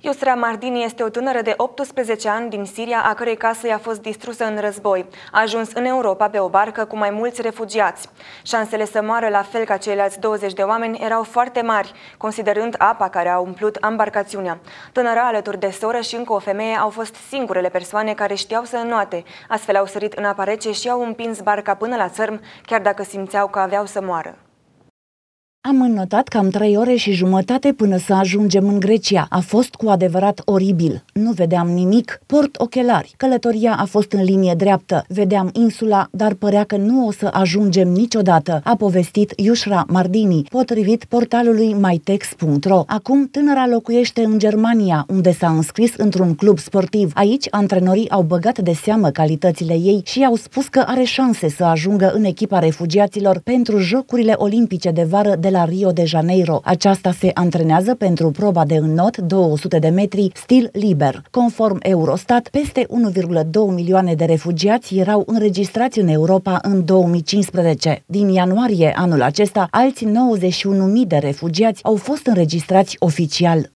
Iusra Mardini este o tânără de 18 ani din Siria, a cărei casă i-a fost distrusă în război. A ajuns în Europa pe o barcă cu mai mulți refugiați. Șansele să moară la fel ca ceilalți 20 de oameni erau foarte mari, considerând apa care a umplut embarcațiunea. Tânăra alături de soră și încă o femeie au fost singurele persoane care știau să înnoate. Astfel au sărit în apa rece și au împins barca până la țărm, chiar dacă simțeau că aveau să moară. Am înnotat cam trei ore și jumătate până să ajungem în Grecia. A fost cu adevărat oribil. Nu vedeam nimic, port ochelari. Călătoria a fost în linie dreaptă. Vedeam insula, dar părea că nu o să ajungem niciodată, a povestit Iușra Mardini, potrivit portalului mytex.ro. Acum tânăra locuiește în Germania, unde s-a înscris într-un club sportiv. Aici antrenorii au băgat de seamă calitățile ei și i-au spus că are șanse să ajungă în echipa refugiaților pentru Jocurile Olimpice de vară de de la Rio de Janeiro. Aceasta se antrenează pentru proba de înot 200 de metri stil liber. Conform Eurostat, peste 1,2 milioane de refugiați erau înregistrați în Europa în 2015. Din ianuarie anul acesta, alți 91.000 de refugiați au fost înregistrați oficial.